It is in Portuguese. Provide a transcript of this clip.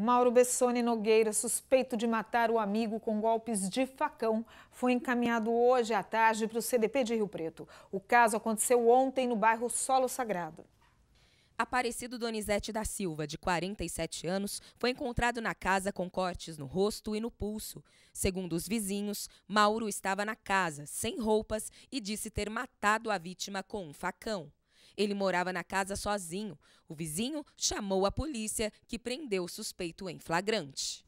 Mauro Bessone Nogueira, suspeito de matar o amigo com golpes de facão, foi encaminhado hoje à tarde para o CDP de Rio Preto. O caso aconteceu ontem no bairro Solo Sagrado. Aparecido Donizete da Silva, de 47 anos, foi encontrado na casa com cortes no rosto e no pulso. Segundo os vizinhos, Mauro estava na casa, sem roupas, e disse ter matado a vítima com um facão. Ele morava na casa sozinho. O vizinho chamou a polícia, que prendeu o suspeito em flagrante.